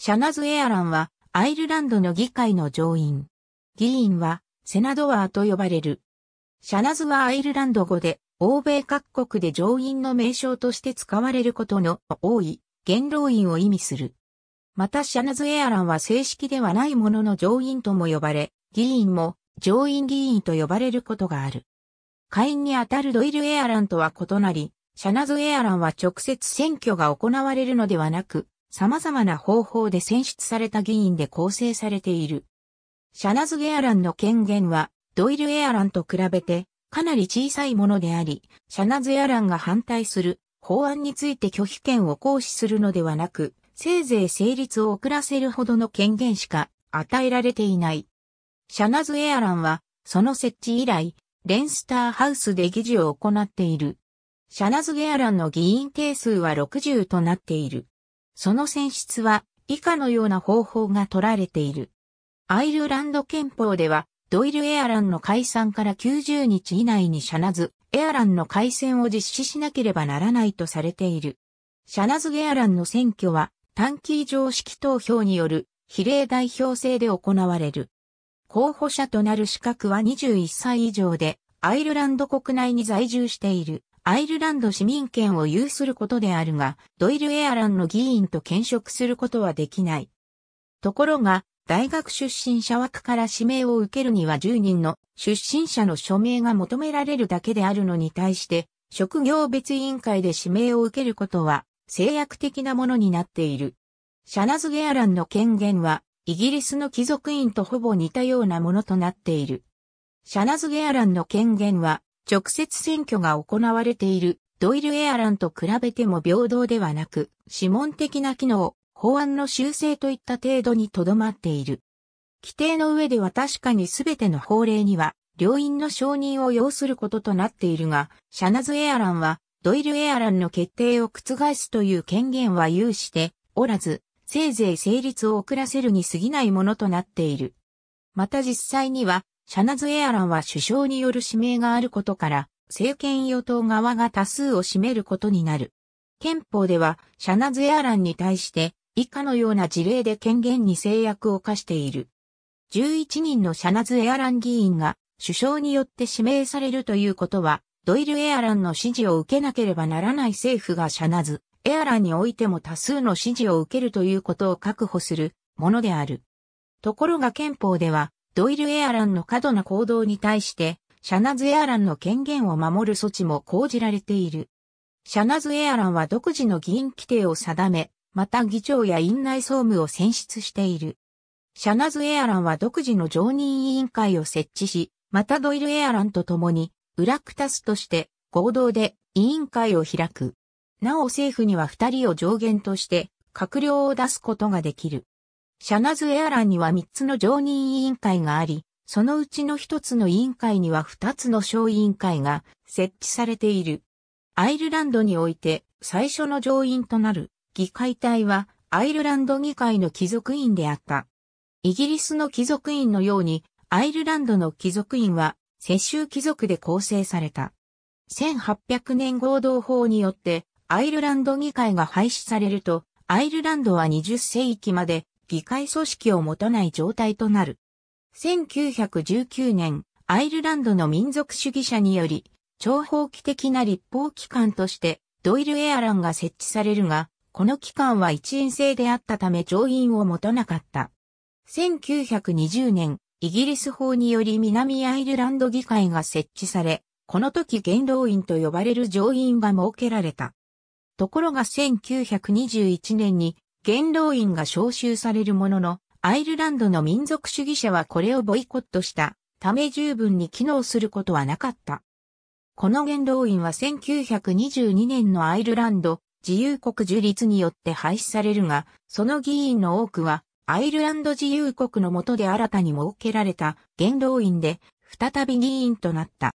シャナズ・エアランはアイルランドの議会の上院。議員はセナドワーと呼ばれる。シャナズはアイルランド語で欧米各国で上院の名称として使われることの多い元老院を意味する。またシャナズ・エアランは正式ではないものの上院とも呼ばれ、議員も上院議員と呼ばれることがある。下院にあたるドイル・エアランとは異なり、シャナズ・エアランは直接選挙が行われるのではなく、様々な方法で選出された議員で構成されている。シャナズゲアランの権限は、ドイルエアランと比べて、かなり小さいものであり、シャナズエアランが反対する法案について拒否権を行使するのではなく、せいぜい成立を遅らせるほどの権限しか与えられていない。シャナズエアランは、その設置以来、レンスターハウスで議事を行っている。シャナズゲアランの議員定数は60となっている。その選出は以下のような方法が取られている。アイルランド憲法では、ドイルエアランの解散から90日以内にシャナズ、エアランの改選を実施しなければならないとされている。シャナズ・エアランの選挙は短期常識投票による比例代表制で行われる。候補者となる資格は21歳以上で、アイルランド国内に在住している。アイルランド市民権を有することであるが、ドイルエアランの議員と兼職することはできない。ところが、大学出身者枠から指名を受けるには10人の出身者の署名が求められるだけであるのに対して、職業別委員会で指名を受けることは制約的なものになっている。シャナズ・ゲアランの権限は、イギリスの貴族院とほぼ似たようなものとなっている。シャナズ・ゲアランの権限は、直接選挙が行われているドイルエアランと比べても平等ではなく、指紋的な機能、法案の修正といった程度にとどまっている。規定の上では確かに全ての法令には、両院の承認を要することとなっているが、シャナズエアランは、ドイルエアランの決定を覆すという権限は有しておらず、せいぜい成立を遅らせるに過ぎないものとなっている。また実際には、シャナズ・エアランは首相による指名があることから、政権与党側が多数を占めることになる。憲法では、シャナズ・エアランに対して、以下のような事例で権限に制約を課している。11人のシャナズ・エアラン議員が首相によって指名されるということは、ドイル・エアランの支持を受けなければならない政府がシャナズ・エアランにおいても多数の支持を受けるということを確保するものである。ところが憲法では、ドイルエアランの過度な行動に対して、シャナズエアランの権限を守る措置も講じられている。シャナズエアランは独自の議員規定を定め、また議長や院内総務を選出している。シャナズエアランは独自の常任委員会を設置し、またドイルエアランと共に、ウラクタスとして合同で委員会を開く。なお政府には2人を上限として閣僚を出すことができる。シャナズエアランには3つの常任委員会があり、そのうちの1つの委員会には2つの小委員会が設置されている。アイルランドにおいて最初の上院となる議会体はアイルランド議会の貴族院であった。イギリスの貴族院のようにアイルランドの貴族院は世襲貴族で構成された。1800年合同法によってアイルランド議会が廃止されるとアイルランドは20世紀まで議会組織を持たない状態となる。1919年、アイルランドの民族主義者により、長方期的な立法機関として、ドイルエアランが設置されるが、この機関は一員制であったため上院を持たなかった。1920年、イギリス法により南アイルランド議会が設置され、この時元老院と呼ばれる上院が設けられた。ところが1921年に元老院が召集されるものの、アイルランドの民族主義者はこれをボイコットしたため十分に機能することはなかった。この元老院は1922年のアイルランド自由国樹立によって廃止されるが、その議員の多くはアイルランド自由国の下で新たに設けられた元老院で再び議員となった。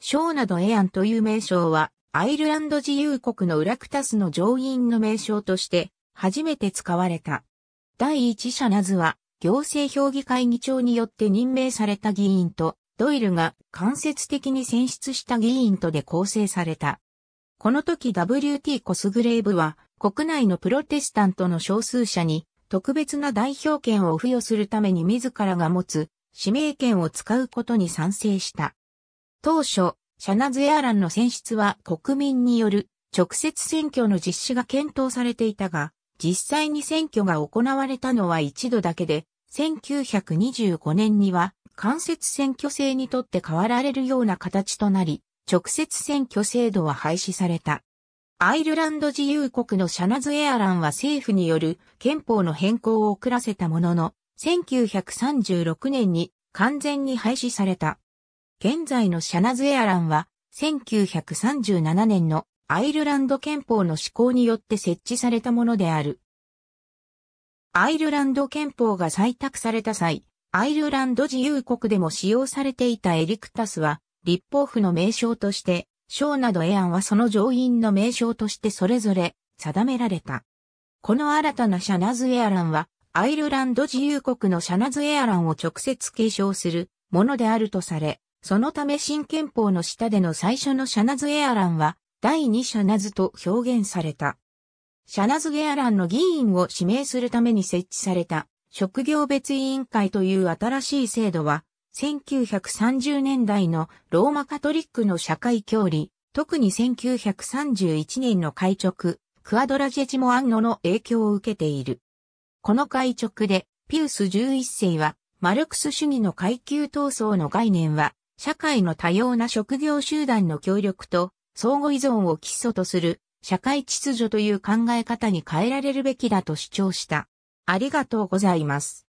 ショーなどエアンという名称はアイルランド自由国のウラクタスの上院の名称として初めて使われた。第一者ナズは、行政評議会議長によって任命された議員と、ドイルが間接的に選出した議員とで構成された。この時 WT コスグレーブは、国内のプロテスタントの少数者に、特別な代表権を付与するために自らが持つ、指名権を使うことに賛成した。当初、シャナズエアランの選出は国民による直接選挙の実施が検討されていたが、実際に選挙が行われたのは一度だけで、1925年には間接選挙制にとって変わられるような形となり、直接選挙制度は廃止された。アイルランド自由国のシャナズ・エアランは政府による憲法の変更を遅らせたものの、1936年に完全に廃止された。現在のシャナズ・エアランは、1937年のアイルランド憲法の施行によって設置されたものである。アイルランド憲法が採択された際、アイルランド自由国でも使用されていたエリクタスは、立法府の名称として、省などエアンはその上院の名称としてそれぞれ定められた。この新たなシャナズエアランは、アイルランド自由国のシャナズエアランを直接継承するものであるとされ、そのため新憲法の下での最初のシャナズエアランは、第二シャナズと表現された。シャナズゲアランの議員を指名するために設置された職業別委員会という新しい制度は、1930年代のローマカトリックの社会教理、特に1931年の会直、クアドラジェチモアンノの影響を受けている。この会直で、ピウス11世は、マルクス主義の階級闘争の概念は、社会の多様な職業集団の協力と相互依存を基礎とする社会秩序という考え方に変えられるべきだと主張した。ありがとうございます。